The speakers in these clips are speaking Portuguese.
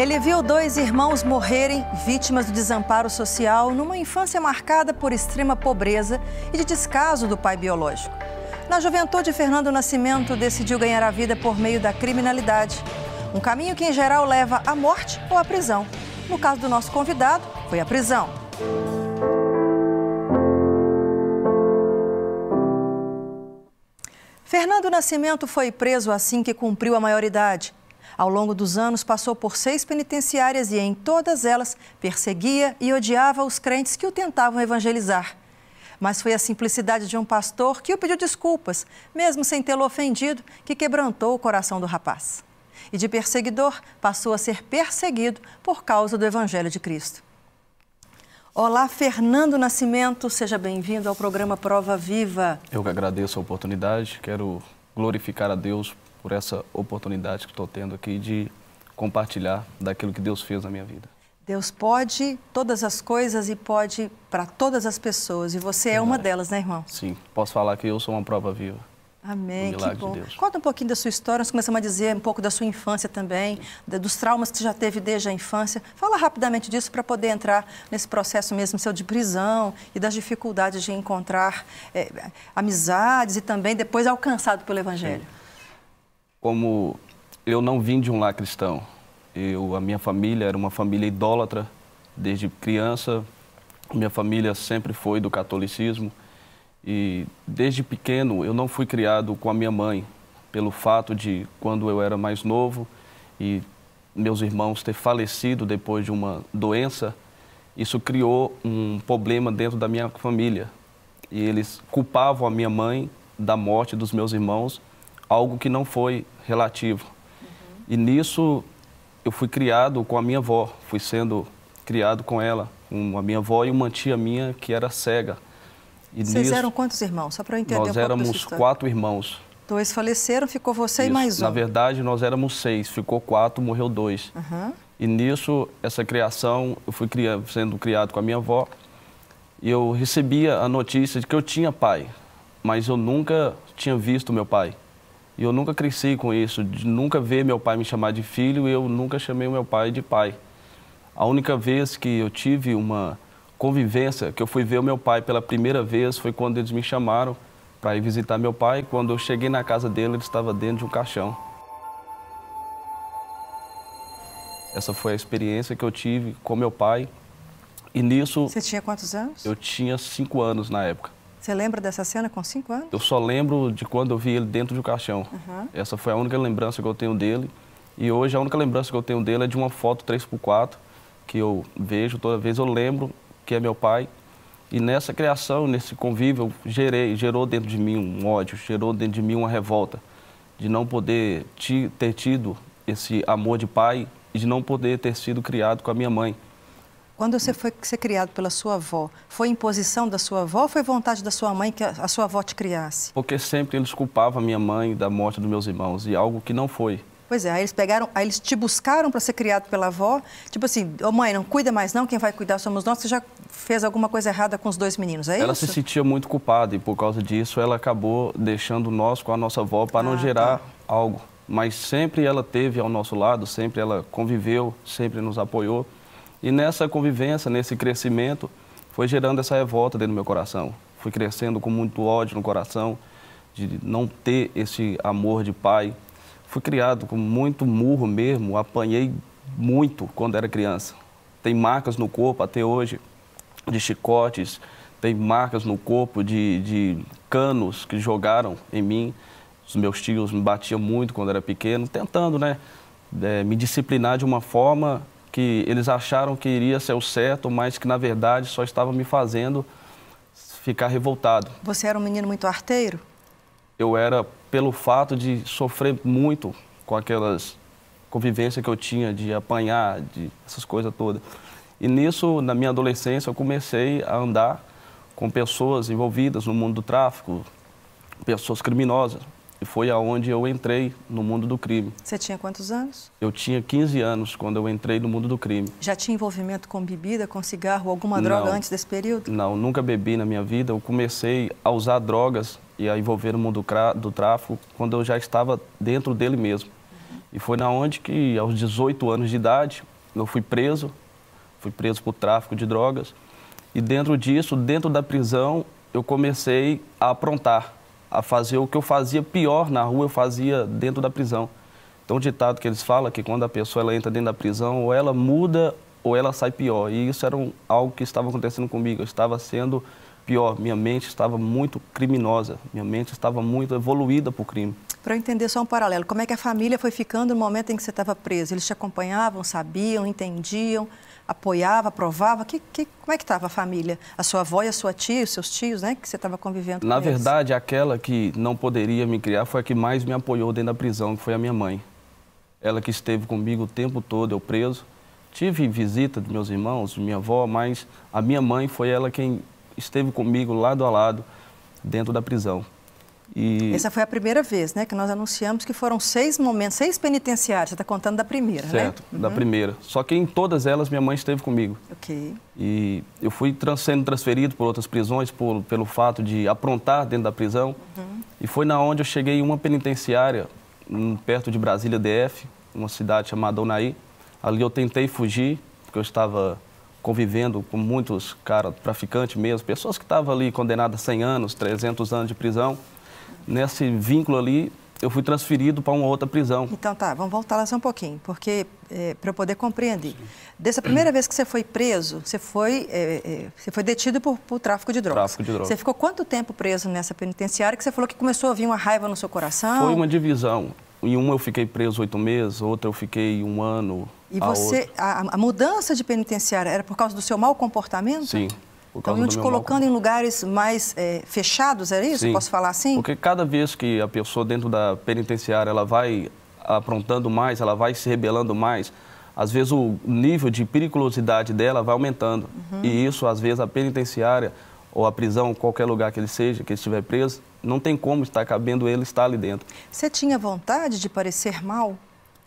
Ele viu dois irmãos morrerem vítimas do desamparo social numa infância marcada por extrema pobreza e de descaso do pai biológico. Na juventude, Fernando Nascimento decidiu ganhar a vida por meio da criminalidade, um caminho que em geral leva à morte ou à prisão. No caso do nosso convidado, foi a prisão. Fernando Nascimento foi preso assim que cumpriu a maioridade ao longo dos anos, passou por seis penitenciárias e, em todas elas, perseguia e odiava os crentes que o tentavam evangelizar. Mas foi a simplicidade de um pastor que o pediu desculpas, mesmo sem tê-lo ofendido, que quebrantou o coração do rapaz. E de perseguidor, passou a ser perseguido por causa do Evangelho de Cristo. Olá, Fernando Nascimento, seja bem-vindo ao programa Prova Viva. Eu que agradeço a oportunidade, quero glorificar a Deus por essa oportunidade que estou tendo aqui de compartilhar daquilo que Deus fez na minha vida. Deus pode todas as coisas e pode para todas as pessoas. E você é uma é. delas, né, irmão? Sim. Posso falar que eu sou uma prova viva. Amém, que bom. De Conta um pouquinho da sua história, nós começamos a dizer um pouco da sua infância também, dos traumas que você já teve desde a infância. Fala rapidamente disso para poder entrar nesse processo mesmo seu de prisão e das dificuldades de encontrar é, amizades e também depois alcançado pelo Evangelho. Sim como eu não vim de um lar cristão, eu, a minha família era uma família idólatra desde criança, minha família sempre foi do catolicismo e desde pequeno eu não fui criado com a minha mãe, pelo fato de quando eu era mais novo e meus irmãos ter falecido depois de uma doença, isso criou um problema dentro da minha família. E eles culpavam a minha mãe da morte dos meus irmãos algo que não foi relativo. Uhum. E nisso eu fui criado com a minha avó, fui sendo criado com ela, com a minha avó e uma tia minha que era cega. E Vocês nisso, eram quantos irmãos? Só para eu entender Nós um éramos quatro irmãos. Dois faleceram, ficou você Isso. e mais um. Na verdade, nós éramos seis, ficou quatro, morreu dois. Uhum. E nisso, essa criação, eu fui criado, sendo criado com a minha avó e eu recebia a notícia de que eu tinha pai, mas eu nunca tinha visto meu pai. E eu nunca cresci com isso, de nunca ver meu pai me chamar de filho e eu nunca chamei meu pai de pai. A única vez que eu tive uma convivência, que eu fui ver o meu pai pela primeira vez, foi quando eles me chamaram para ir visitar meu pai. Quando eu cheguei na casa dele, ele estava dentro de um caixão. Essa foi a experiência que eu tive com meu pai. E nisso. Você tinha quantos anos? Eu tinha cinco anos na época. Você lembra dessa cena com cinco anos? Eu só lembro de quando eu vi ele dentro do caixão. Uhum. Essa foi a única lembrança que eu tenho dele. E hoje a única lembrança que eu tenho dele é de uma foto 3x4 que eu vejo toda vez, eu lembro que é meu pai. E nessa criação, nesse convívio, gerei, gerou dentro de mim um ódio, gerou dentro de mim uma revolta de não poder ter tido esse amor de pai e de não poder ter sido criado com a minha mãe. Quando você foi ser criado pela sua avó, foi imposição da sua avó ou foi vontade da sua mãe que a sua avó te criasse? Porque sempre eles culpavam a minha mãe da morte dos meus irmãos e algo que não foi. Pois é, aí eles pegaram, aí eles te buscaram para ser criado pela avó, tipo assim, ô oh, mãe, não cuida mais não, quem vai cuidar somos nós, você já fez alguma coisa errada com os dois meninos, é ela isso? Ela se sentia muito culpada e por causa disso ela acabou deixando nós com a nossa avó para ah, não tá. gerar tá. algo. Mas sempre ela teve ao nosso lado, sempre ela conviveu, sempre nos apoiou. E nessa convivência, nesse crescimento, foi gerando essa revolta dentro do meu coração. Fui crescendo com muito ódio no coração, de não ter esse amor de pai. Fui criado com muito murro mesmo, apanhei muito quando era criança. Tem marcas no corpo até hoje de chicotes, tem marcas no corpo de, de canos que jogaram em mim. Os meus tios me batiam muito quando era pequeno, tentando né, é, me disciplinar de uma forma que eles acharam que iria ser o certo, mas que na verdade só estava me fazendo ficar revoltado. Você era um menino muito arteiro? Eu era pelo fato de sofrer muito com aquelas convivência que eu tinha de apanhar, de essas coisas todas. E nisso, na minha adolescência, eu comecei a andar com pessoas envolvidas no mundo do tráfico, pessoas criminosas, e foi aonde eu entrei no mundo do crime. Você tinha quantos anos? Eu tinha 15 anos quando eu entrei no mundo do crime. Já tinha envolvimento com bebida, com cigarro, alguma droga não, antes desse período? Não, nunca bebi na minha vida. Eu comecei a usar drogas e a envolver no mundo do tráfico quando eu já estava dentro dele mesmo. Uhum. E foi na onde que, aos 18 anos de idade, eu fui preso. Fui preso por tráfico de drogas. E dentro disso, dentro da prisão, eu comecei a aprontar a fazer o que eu fazia pior na rua, eu fazia dentro da prisão. Então, o ditado que eles falam é que quando a pessoa ela entra dentro da prisão, ou ela muda ou ela sai pior. E isso era um, algo que estava acontecendo comigo. Eu estava sendo pior. Minha mente estava muito criminosa. Minha mente estava muito evoluída para o crime. Para entender só um paralelo, como é que a família foi ficando no momento em que você estava preso? Eles te acompanhavam, sabiam, entendiam? apoiava, aprovava? Que, que, como é que estava a família? A sua avó e a sua tia, os seus tios, né? Que você estava convivendo Na com Na verdade, aquela que não poderia me criar foi a que mais me apoiou dentro da prisão, que foi a minha mãe. Ela que esteve comigo o tempo todo, eu preso. Tive visita de meus irmãos, de minha avó, mas a minha mãe foi ela quem esteve comigo lado a lado dentro da prisão. E... Essa foi a primeira vez, né, que nós anunciamos que foram seis momentos, seis penitenciários. Você está contando da primeira, certo, né? Certo, uhum. da primeira. Só que em todas elas minha mãe esteve comigo. Ok. E eu fui trans, sendo transferido por outras prisões por, pelo fato de aprontar dentro da prisão. Uhum. E foi na onde eu cheguei em uma penitenciária hum, perto de Brasília DF, uma cidade chamada Onaí. Ali eu tentei fugir porque eu estava convivendo com muitos caras traficantes mesmo, pessoas que estavam ali condenadas a 100 anos, 300 anos de prisão nesse vínculo ali, eu fui transferido para uma outra prisão. Então tá, vamos voltar lá só um pouquinho, porque é, eh, para eu poder compreender. Sim. Dessa primeira vez que você foi preso, você foi, é, é, você foi detido por, por, tráfico de drogas. Tráfico de drogas. Você ficou quanto tempo preso nessa penitenciária que você falou que começou a vir uma raiva no seu coração? Foi uma divisão. Em uma eu fiquei preso oito meses, outra eu fiquei um ano. E a você, a, a mudança de penitenciária era por causa do seu mau comportamento? Sim então, iam te colocando em lugares mais é, fechados, era isso? Sim. Posso falar assim? Porque cada vez que a pessoa dentro da penitenciária ela vai aprontando mais, ela vai se rebelando mais, às vezes o nível de periculosidade dela vai aumentando. Uhum. E isso, às vezes, a penitenciária ou a prisão, qualquer lugar que ele seja, que ele estiver preso, não tem como estar cabendo ele estar ali dentro. Você tinha vontade de parecer mal?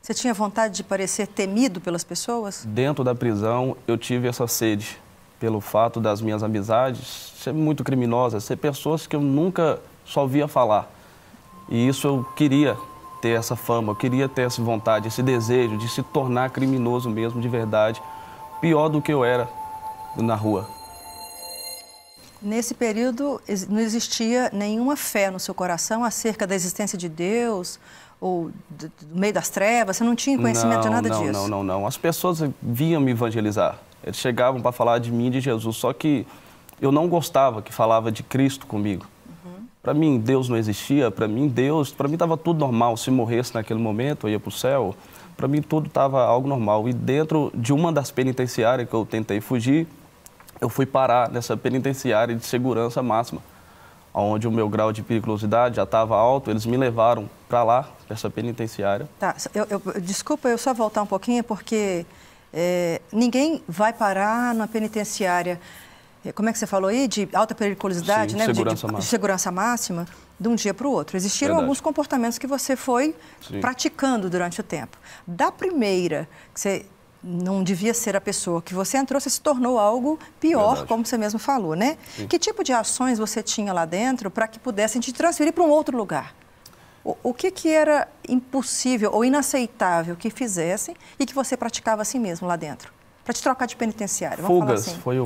Você tinha vontade de parecer temido pelas pessoas? Dentro da prisão, eu tive essa sede pelo fato das minhas amizades ser muito criminosas, ser pessoas que eu nunca só ouvia falar. E isso eu queria ter essa fama, eu queria ter essa vontade, esse desejo de se tornar criminoso mesmo, de verdade, pior do que eu era na rua. Nesse período não existia nenhuma fé no seu coração acerca da existência de Deus ou do meio das trevas? Você não tinha conhecimento não, de nada não, disso? Não, não, não. As pessoas vinham me evangelizar. Eles chegavam para falar de mim e de Jesus, só que eu não gostava que falava de Cristo comigo. Uhum. Para mim, Deus não existia, para mim, Deus, para mim estava tudo normal. Se morresse naquele momento, eu ia para o céu. Para mim, tudo estava algo normal. E dentro de uma das penitenciárias que eu tentei fugir, eu fui parar nessa penitenciária de segurança máxima, onde o meu grau de periculosidade já estava alto. Eles me levaram para lá, para essa penitenciária. Tá, eu, eu, desculpa eu só voltar um pouquinho, porque é, ninguém vai parar na penitenciária, é, como é que você falou aí, de alta periculosidade, Sim, né? Segurança de, de, de, segurança máxima, de um dia para o outro. Existiram Verdade. alguns comportamentos que você foi Sim. praticando durante o tempo. Da primeira, que você não devia ser a pessoa que você entrou, você se tornou algo pior, Verdade. como você mesmo falou, né? Sim. Que tipo de ações você tinha lá dentro para que pudessem te transferir para um outro lugar? O, o que, que era impossível ou inaceitável que fizessem e que você praticava assim mesmo lá dentro? Para te trocar de penitenciário, Fugas assim. foi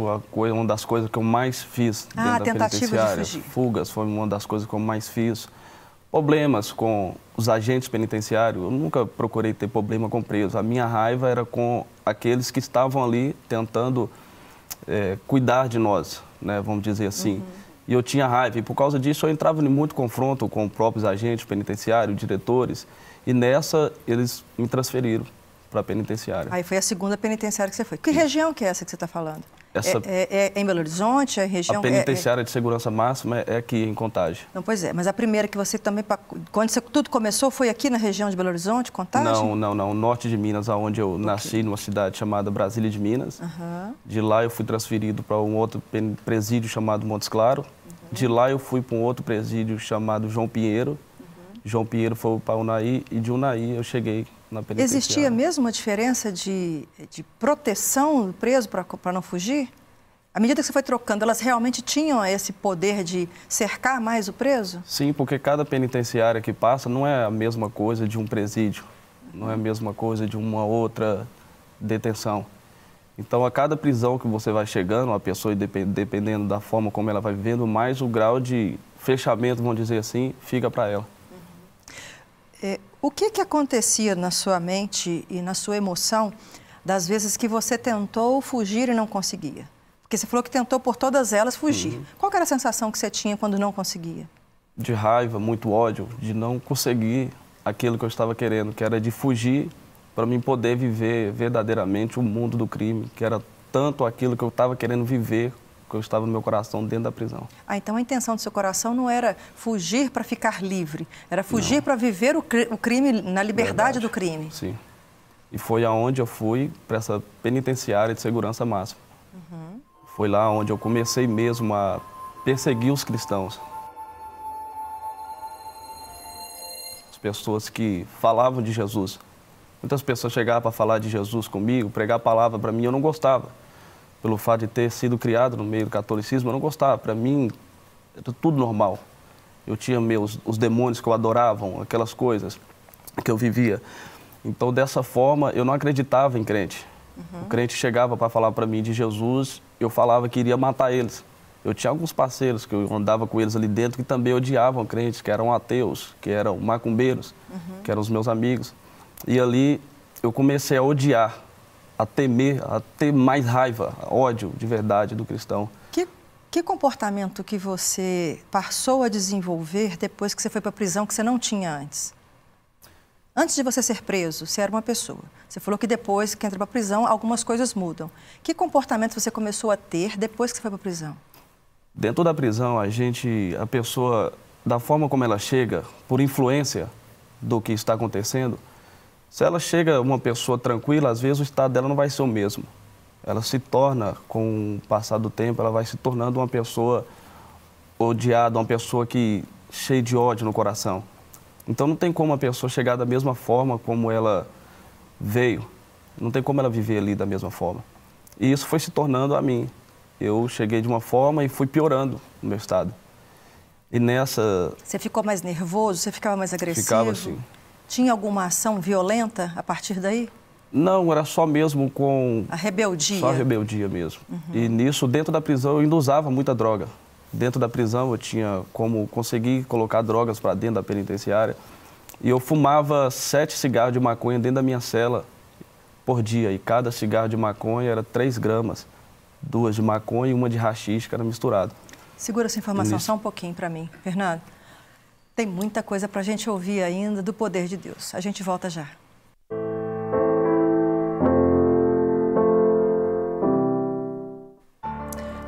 uma das coisas que eu mais fiz ah, dentro da penitenciária. De Fugas foi uma das coisas que eu mais fiz. Problemas com os agentes penitenciários, eu nunca procurei ter problema com presos. A minha raiva era com aqueles que estavam ali tentando é, cuidar de nós, né, vamos dizer assim. Uhum e eu tinha raiva. E por causa disso eu entrava em muito confronto com próprios agentes penitenciários, diretores. E nessa eles me transferiram para a penitenciária. Aí foi a segunda penitenciária que você foi. Que Sim. região que é essa que você está falando? Essa... É, é, é, em Belo Horizonte? É região... A é, é penitenciária é, de segurança máxima é aqui, em Contagem. Não, pois é, mas a primeira que você também... Quando você, tudo começou foi aqui na região de Belo Horizonte, Contagem? Não, não, não. Norte de Minas, onde eu okay. nasci, numa cidade chamada Brasília de Minas. Uhum. De lá eu fui transferido para um outro presídio chamado Montes Claro, de lá eu fui para um outro presídio chamado João Pinheiro. Uhum. João Pinheiro foi para Unaí e de Unaí eu cheguei na penitenciária. Existia mesmo uma diferença de, de proteção do preso para não fugir? À medida que você foi trocando, elas realmente tinham esse poder de cercar mais o preso? Sim, porque cada penitenciária que passa não é a mesma coisa de um presídio, não é a mesma coisa de uma outra detenção. Então, a cada prisão que você vai chegando, a pessoa, dependendo da forma como ela vai vivendo, mais o grau de fechamento, vamos dizer assim, fica para ela. Uhum. É, o que, que acontecia na sua mente e na sua emoção das vezes que você tentou fugir e não conseguia? Porque você falou que tentou por todas elas fugir. Uhum. Qual era a sensação que você tinha quando não conseguia? De raiva, muito ódio, de não conseguir aquilo que eu estava querendo, que era de fugir para mim poder viver verdadeiramente o mundo do crime, que era tanto aquilo que eu estava querendo viver, que eu estava no meu coração dentro da prisão. Ah, então a intenção do seu coração não era fugir para ficar livre, era fugir para viver o, cri o, crime na liberdade Verdade. do crime. Sim. E foi aonde eu fui para essa penitenciária de segurança máxima. Uhum. Foi lá onde eu comecei mesmo a perseguir os cristãos. As pessoas que falavam de Jesus, Muitas pessoas chegavam para falar de Jesus comigo, pregar a palavra para mim, eu não gostava. Pelo fato de ter sido criado no meio do catolicismo, eu não gostava. Para mim, era tudo normal. Eu tinha meus os demônios que eu adoravam, aquelas coisas que eu vivia. Então, dessa forma, eu não acreditava em crente. Uhum. O crente chegava para falar para mim de Jesus, eu falava que iria matar eles. Eu tinha alguns parceiros que eu andava com eles ali dentro que também odiavam crentes, que eram ateus, que eram macumbeiros, uhum. que eram os meus amigos. E ali eu comecei a odiar, a temer, a ter mais raiva, ódio de verdade do cristão. Que, que comportamento que você passou a desenvolver depois que você foi para a prisão que você não tinha antes? Antes de você ser preso, você era uma pessoa. Você falou que depois que entra para a prisão, algumas coisas mudam. Que comportamento você começou a ter depois que você foi para a prisão? Dentro da prisão, a gente, a pessoa, da forma como ela chega, por influência do que está acontecendo, se ela chega uma pessoa tranquila, às vezes o estado dela não vai ser o mesmo. Ela se torna, com o passar do tempo, ela vai se tornando uma pessoa odiada, uma pessoa que cheia de ódio no coração. Então não tem como a pessoa chegar da mesma forma como ela veio. Não tem como ela viver ali da mesma forma. E isso foi se tornando a mim. Eu cheguei de uma forma e fui piorando no meu estado. E nessa. Você ficou mais nervoso? Você ficava mais agressivo? Ficava, sim. Tinha alguma ação violenta a partir daí? Não, era só mesmo com... A rebeldia? Só a rebeldia mesmo. Uhum. E nisso, dentro da prisão, eu ainda usava muita droga. Dentro da prisão, eu tinha como conseguir colocar drogas para dentro da penitenciária. E eu fumava sete cigarros de maconha dentro da minha cela por dia. E cada cigarro de maconha era três gramas. Duas de maconha e uma de rachis, que era misturado. Segura essa informação só um pouquinho para mim, Fernando. Tem muita coisa para a gente ouvir ainda do poder de Deus. A gente volta já.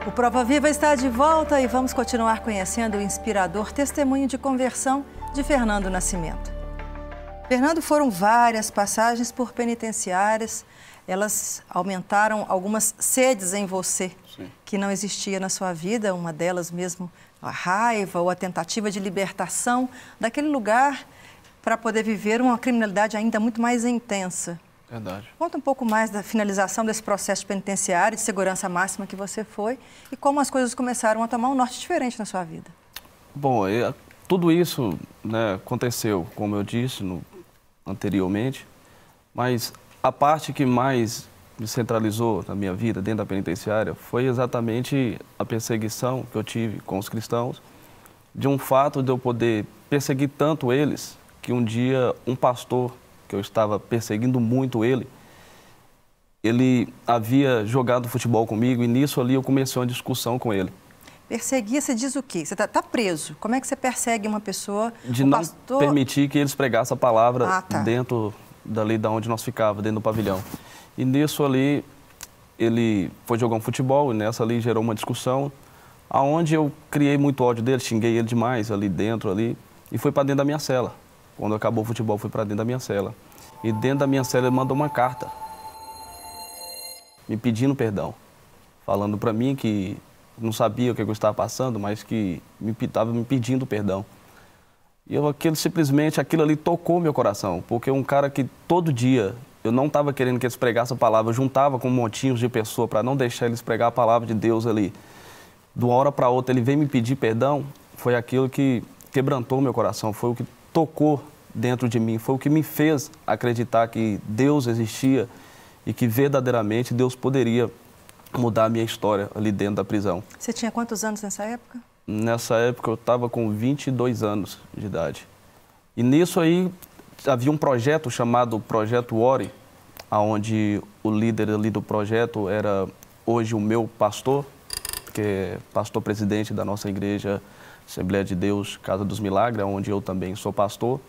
O Prova Viva está de volta e vamos continuar conhecendo o inspirador testemunho de conversão de Fernando Nascimento. Fernando foram várias passagens por penitenciárias, elas aumentaram algumas sedes em você Sim. que não existia na sua vida, uma delas mesmo a raiva ou a tentativa de libertação daquele lugar para poder viver uma criminalidade ainda muito mais intensa. Verdade. Conta um pouco mais da finalização desse processo penitenciário, de segurança máxima que você foi e como as coisas começaram a tomar um norte diferente na sua vida. Bom, eu, é, tudo isso né, aconteceu, como eu disse no, anteriormente, mas a parte que mais me centralizou na minha vida dentro da penitenciária foi exatamente a perseguição que eu tive com os cristãos, de um fato de eu poder perseguir tanto eles que um dia um pastor que eu estava perseguindo muito ele, ele havia jogado futebol comigo e nisso ali eu comecei uma discussão com ele. Perseguir, você diz o quê? Você está tá preso. Como é que você persegue uma pessoa? De não pastor... permitir que eles pregassem a palavra ah, tá. dentro da da onde nós ficávamos dentro do pavilhão. E nisso ali, ele foi jogar um futebol e nessa ali gerou uma discussão, aonde eu criei muito ódio dele, xinguei ele demais ali dentro ali e foi para dentro da minha cela. Quando acabou o futebol, foi para dentro da minha cela. E dentro da minha cela ele mandou uma carta me pedindo perdão, falando para mim que não sabia o que eu estava passando, mas que me estava me pedindo perdão. E eu, aquilo simplesmente, aquilo ali tocou meu coração, porque um cara que todo dia eu não estava querendo que eles pregassem a palavra, eu juntava com montinhos de pessoa para não deixar eles pregar a palavra de Deus ali. De uma hora para outra ele veio me pedir perdão, foi aquilo que quebrantou meu coração, foi o que tocou dentro de mim, foi o que me fez acreditar que Deus existia e que verdadeiramente Deus poderia mudar a minha história ali dentro da prisão. Você tinha quantos anos nessa época? Nessa época eu estava com 22 anos de idade. E nisso aí havia um projeto chamado Projeto Ori, aonde o líder ali do projeto era hoje o meu pastor, que é pastor presidente da nossa igreja Assembleia de Deus Casa dos Milagres, onde eu também sou pastor.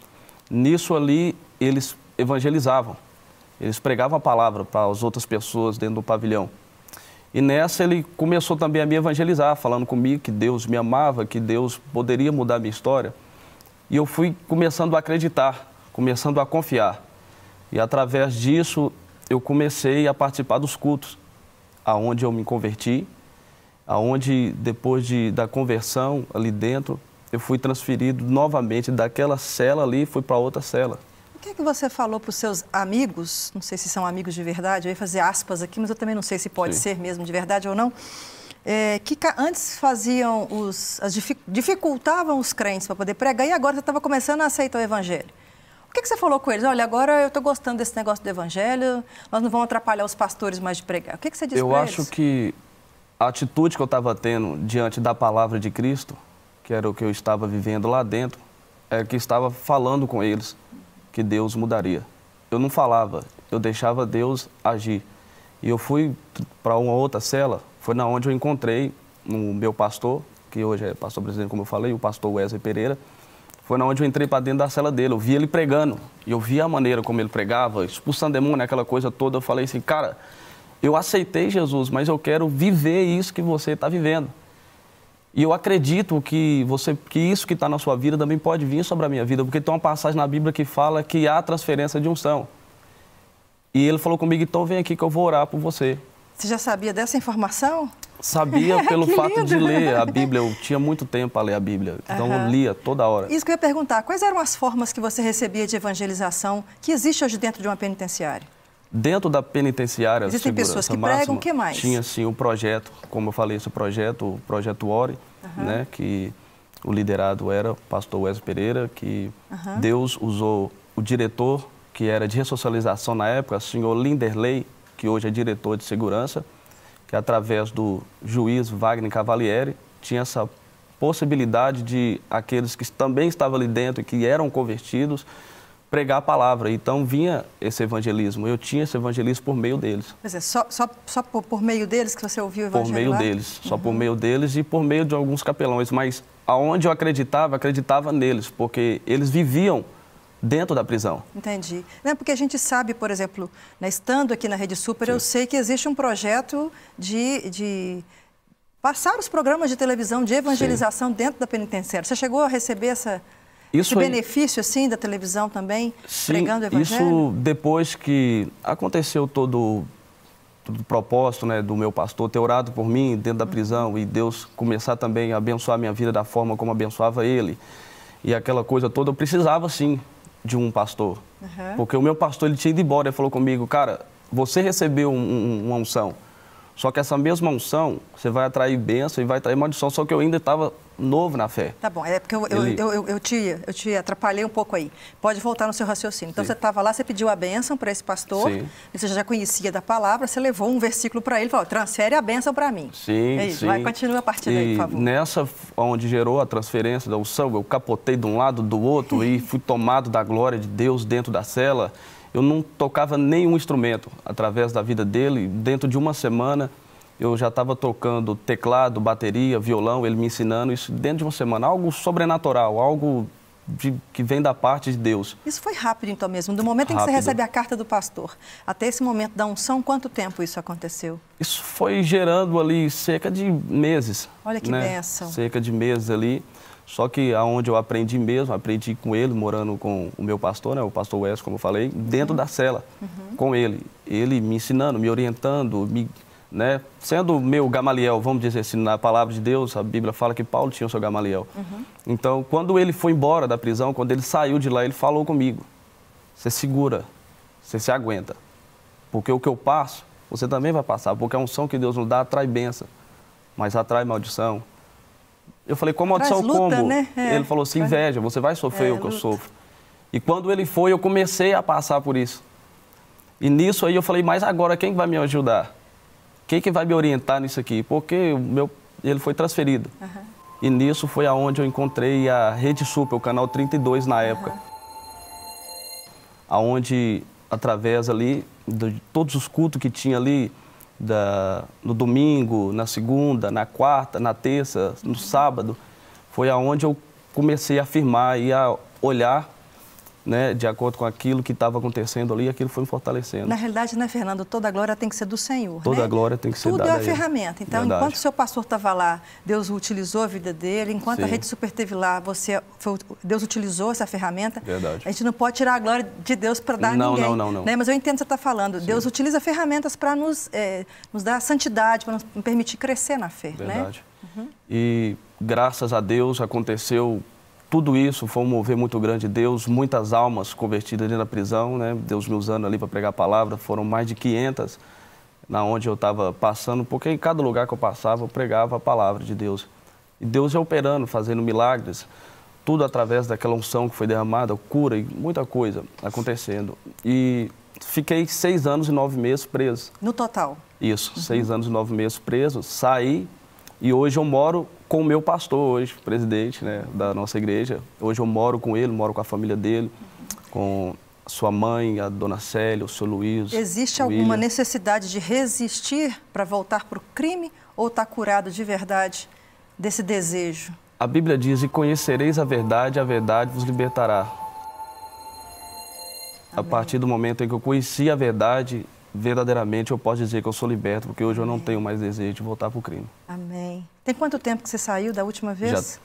Nisso ali eles evangelizavam, eles pregavam a palavra para as outras pessoas dentro do pavilhão. E nessa ele começou também a me evangelizar, falando comigo que Deus me amava, que Deus poderia mudar minha história. E eu fui começando a acreditar começando a confiar. E através disso eu comecei a participar dos cultos, aonde eu me converti, aonde depois de, da conversão ali dentro, eu fui transferido novamente daquela cela ali, fui para outra cela. O que é que você falou para os seus amigos? Não sei se são amigos de verdade, eu ia fazer aspas aqui, mas eu também não sei se pode Sim. ser mesmo de verdade ou não. É, que antes faziam os. As dific, dificultavam os crentes para poder pregar e agora você estava começando a aceitar o evangelho. Por que, que você falou com eles? Olha, agora eu estou gostando desse negócio do evangelho, nós não vamos atrapalhar os pastores mais de pregar. O que, que você disse Eu acho eles? que a atitude que eu estava tendo diante da palavra de Cristo, que era o que eu estava vivendo lá dentro, é que estava falando com eles que Deus mudaria. Eu não falava, eu deixava Deus agir. E eu fui para uma outra cela, foi na onde eu encontrei o meu pastor, que hoje é pastor presidente, como eu falei, o pastor Wesley Pereira, foi na onde eu entrei para dentro da cela dele. Eu vi ele pregando. E eu vi a maneira como ele pregava, expulsando demônio, aquela coisa toda. Eu falei assim, cara, eu aceitei Jesus, mas eu quero viver isso que você está vivendo. E eu acredito que, você, que isso que está na sua vida também pode vir sobre a minha vida, porque tem uma passagem na Bíblia que fala que há transferência de unção. E ele falou comigo, então vem aqui que eu vou orar por você. Você já sabia dessa informação? sabia pelo fato de ler a Bíblia. Eu tinha muito tempo a ler a Bíblia, então uhum. eu lia toda hora. Isso que eu ia perguntar, quais eram as formas que você recebia de evangelização que existe hoje dentro de uma penitenciária? Dentro da penitenciária, Existem pessoas que máxima, pregam, o que mais? Tinha, sim, o um projeto, como eu falei, esse projeto, o Projeto ORE, uhum. né, que o liderado era o pastor Wesley Pereira, que uhum. Deus usou o diretor, que era de ressocialização na época, o senhor Linderley, que hoje é diretor de segurança, que através do juiz Wagner Cavalieri tinha essa possibilidade de aqueles que também estavam ali dentro e que eram convertidos pregar a palavra. Então vinha esse evangelismo. Eu tinha esse evangelismo por meio deles. Mas é só, só, só por, por meio deles que você ouviu o evangelho? Por meio lá? deles, uhum. só por uhum. meio deles e por meio de alguns capelões. Mas aonde eu acreditava, acreditava neles, porque eles viviam dentro da prisão. Entendi. Não, porque a gente sabe, por exemplo, né, estando aqui na Rede Super, Sim. eu sei que existe um projeto de, de passar os programas de televisão de evangelização Sim. dentro da penitenciária. Você chegou a receber essa, isso esse benefício assim da televisão também, Sim, pregando o evangelho? Isso depois que aconteceu todo do propósito né, do meu pastor ter orado por mim dentro da uhum. prisão e Deus começar também a abençoar minha vida da forma como abençoava ele. E aquela coisa toda, eu precisava sim de um pastor. Uhum. Porque o meu pastor ele tinha ido embora e falou comigo, cara, você recebeu um, um, uma unção. Só que essa mesma unção, você vai atrair bênção e vai atrair maldição. Só que eu ainda estava novo na fé. Tá bom, é porque eu, eu, eu, eu, te, eu te atrapalhei um pouco aí. Pode voltar no seu raciocínio. Então, Sim. você estava lá, você pediu a bênção para esse pastor, Sim. você já conhecia da palavra, você levou um versículo para ele e falou, transfere a bênção para mim. Sim, é isso. Sim. Vai, continua a partir e daí, por favor. nessa, onde gerou a transferência da unção, eu capotei de um lado, do outro e fui tomado da glória de Deus dentro da cela eu não tocava nenhum instrumento através da vida dele. Dentro de uma semana eu já estava tocando teclado, bateria, violão, ele me ensinando isso dentro de uma semana. Algo sobrenatural, algo de, que vem da parte de Deus. Isso foi rápido, então, mesmo? Do momento rápido. em que você recebe a carta do pastor até esse momento da unção, quanto tempo isso aconteceu? Isso foi gerando ali cerca de meses. Olha que né? bênção. Cerca de meses ali. Só que aonde eu aprendi mesmo, aprendi com ele, morando com o meu pastor, né, o pastor Wes, como eu falei, uhum. dentro da cela, uhum. com ele. Ele me ensinando, me orientando, me, né, sendo meu Gamaliel, vamos dizer assim, na palavra de Deus, a Bíblia fala que Paulo tinha o seu Gamaliel. Uhum. Então, quando ele foi embora da prisão, quando ele saiu de lá, ele falou comigo: Você segura, você se aguenta, porque o que eu passo, você também vai passar, porque a unção que Deus nos dá atrai bênção, mas atrai maldição eu falei, como audição luta, como? Né? É. Ele falou assim, inveja, você vai sofrer é, o que luta. eu sofro. E quando ele foi, eu comecei a passar por isso. E nisso aí eu falei, mas agora quem vai me ajudar? Quem que vai me orientar nisso aqui? Porque o meu, ele foi transferido. Uhum. E nisso foi aonde eu encontrei a Rede Super, o canal 32 na época. Uhum. Aonde, através ali, de todos os cultos que tinha ali, da, no domingo, na segunda, na quarta, na terça, no sábado, foi aonde eu comecei a afirmar e a olhar né, de acordo com aquilo que estava acontecendo ali, aquilo foi me fortalecendo. Na realidade, né, Fernando, toda a glória tem que ser do Senhor. Né? Toda né? a glória tem que ser Tudo é dada. Tudo é a ferramenta. Então, Verdade. enquanto o seu pastor estava lá, Deus utilizou a vida dele. Enquanto Sim. a Rede Super lá, você foi, Deus utilizou essa ferramenta. Verdade. A gente não pode tirar a glória de Deus para dar não, ninguém. Não, não, não. Né? Mas eu entendo o que você está falando. Sim. Deus utiliza ferramentas para nos, é, nos dar santidade, para nos permitir crescer na fé. Né? Verdade. Né? Uhum. E graças a Deus aconteceu tudo isso foi um mover muito grande de Deus, muitas almas convertidas ali na prisão, né? Deus me usando ali para pregar a palavra, foram mais de 500 na onde eu estava passando, porque em cada lugar que eu passava eu pregava a palavra de Deus. E Deus é operando, fazendo milagres, tudo através daquela unção que foi derramada, cura e muita coisa acontecendo. E fiquei seis anos e nove meses preso. No total? Isso, uhum. seis anos e nove meses preso, saí e hoje eu moro com o meu pastor hoje, presidente né, da nossa igreja. Hoje eu moro com ele, moro com a família dele, com sua mãe, a dona Célia, o seu Luiz. Existe William. alguma necessidade de resistir para voltar para o crime ou está curado de verdade desse desejo? A Bíblia diz: E conhecereis a verdade, a verdade vos libertará. Amém. A partir do momento em que eu conheci a verdade, verdadeiramente eu posso dizer que eu sou liberto, porque hoje Amém. eu não tenho mais desejo de voltar para o crime. Amém. Tem quanto tempo que você saiu da última vez? Já.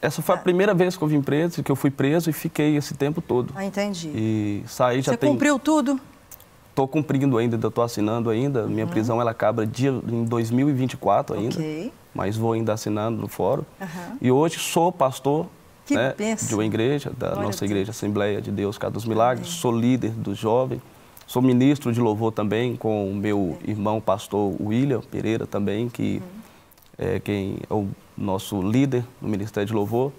Essa foi ah. a primeira vez que eu vim preso, que eu fui preso e fiquei esse tempo todo. Ah, entendi. E saí já Você tem... cumpriu tudo? Estou cumprindo ainda, estou assinando ainda. Uhum. Minha prisão ela acaba dia, em 2024 ainda. Ok. Mas vou ainda assinando no fórum. Uhum. E hoje sou pastor que né, de uma igreja, da Glória nossa igreja Assembleia de Deus Casa dos Milagres. Amém. Sou líder do jovem. Sou ministro de louvor também com o meu irmão pastor William Pereira também, que é quem é o nosso líder no Ministério de Louvor.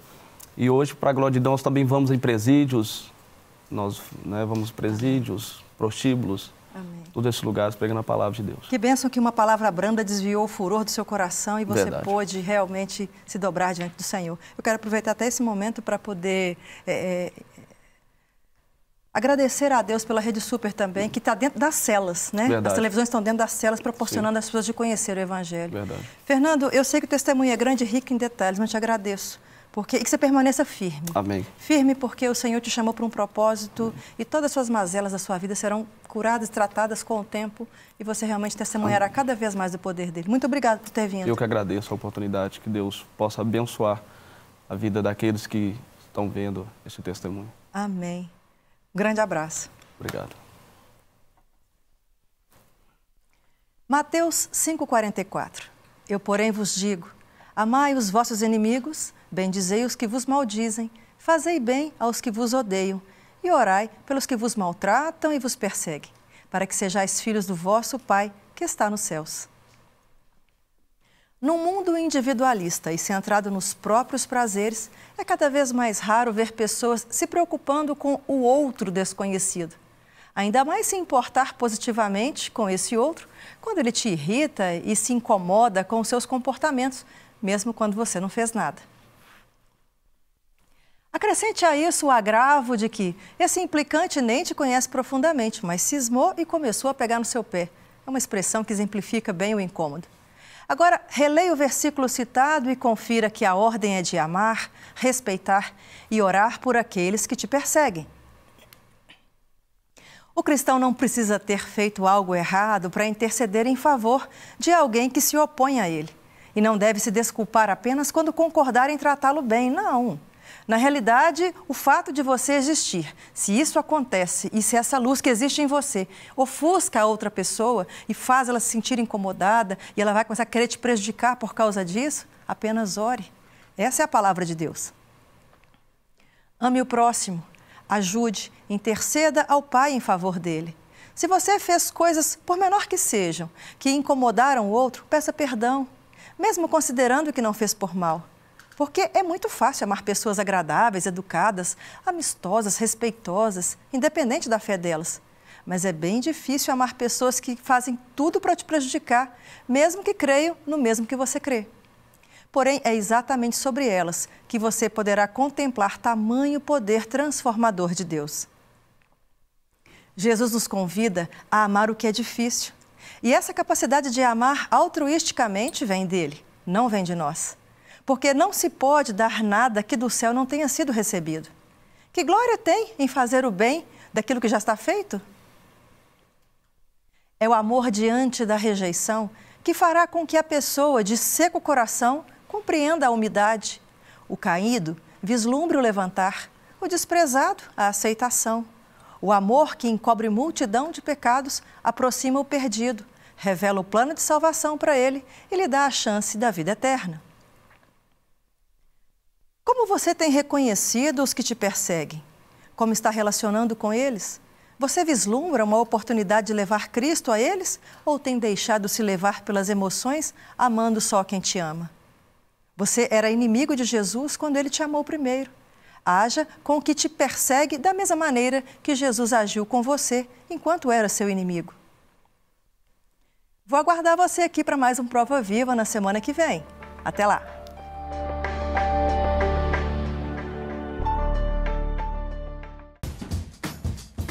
E hoje, para a glória de Deus, nós também vamos em presídios, nós né, vamos presídios, prostíbulos, Amém. todos esses lugares pregando a palavra de Deus. Que bênção que uma palavra branda desviou o furor do seu coração e você Verdade. pôde realmente se dobrar diante do Senhor. Eu quero aproveitar até esse momento para poder é, é Agradecer a Deus pela Rede Super também, que está dentro das celas, né? Verdade. As televisões estão dentro das celas, proporcionando Sim. às pessoas de conhecer o Evangelho. Verdade. Fernando, eu sei que o testemunho é grande e rico em detalhes, mas te agradeço. Porque, e que você permaneça firme. Amém. Firme porque o Senhor te chamou para um propósito Amém. e todas as suas mazelas da sua vida serão curadas, tratadas com o tempo e você realmente testemunhará Amém. cada vez mais o poder dele. Muito obrigado por ter vindo. Eu que agradeço a oportunidade, que Deus possa abençoar a vida daqueles que estão vendo esse testemunho. Amém. Um grande abraço. Obrigado. Mateus 5,44 Eu, porém, vos digo: amai os vossos inimigos, bendizei os que vos maldizem, fazei bem aos que vos odeiam, e orai pelos que vos maltratam e vos perseguem, para que sejais filhos do vosso Pai que está nos céus num mundo individualista e centrado nos próprios prazeres, é cada vez mais raro ver pessoas se preocupando com o outro desconhecido. Ainda mais se importar positivamente com esse outro quando ele te irrita e se incomoda com seus comportamentos, mesmo quando você não fez nada. Acrescente a isso o agravo de que esse implicante nem te conhece profundamente, mas cismou e começou a pegar no seu pé. É uma expressão que exemplifica bem o incômodo. Agora, releia o versículo citado e confira que a ordem é de amar, respeitar e orar por aqueles que te perseguem. O cristão não precisa ter feito algo errado para interceder em favor de alguém que se opõe a ele. E não deve se desculpar apenas quando concordar em tratá-lo bem, não. Na realidade, o fato de você existir, se isso acontece e se essa luz que existe em você ofusca a outra pessoa e faz ela se sentir incomodada e ela vai começar a querer te prejudicar por causa disso, apenas ore. Essa é a palavra de Deus. Ame o próximo, ajude, interceda ao Pai em favor dele. Se você fez coisas, por menor que sejam, que incomodaram o outro, peça perdão, mesmo considerando que não fez por mal. Porque é muito fácil amar pessoas agradáveis, educadas, amistosas, respeitosas, independente da fé delas. Mas é bem difícil amar pessoas que fazem tudo para te prejudicar, mesmo que creiam no mesmo que você crê. Porém, é exatamente sobre elas que você poderá contemplar tamanho poder transformador de Deus. Jesus nos convida a amar o que é difícil. E essa capacidade de amar altruisticamente vem dele, não vem de nós porque não se pode dar nada que do céu não tenha sido recebido. Que glória tem em fazer o bem daquilo que já está feito? É o amor diante da rejeição que fará com que a pessoa de seco coração compreenda a umidade, o caído vislumbre o levantar, o desprezado a aceitação. O amor que encobre multidão de pecados aproxima o perdido, revela o plano de salvação para ele e lhe dá a chance da vida eterna. Como você tem reconhecido os que te perseguem? Como está relacionando com eles? Você vislumbra uma oportunidade de levar Cristo a eles ou tem deixado se levar pelas emoções, amando só quem te ama? Você era inimigo de Jesus quando ele te amou primeiro. Haja com o que te persegue da mesma maneira que Jesus agiu com você enquanto era seu inimigo. Vou aguardar você aqui para mais um Prova Viva na semana que vem. Até lá!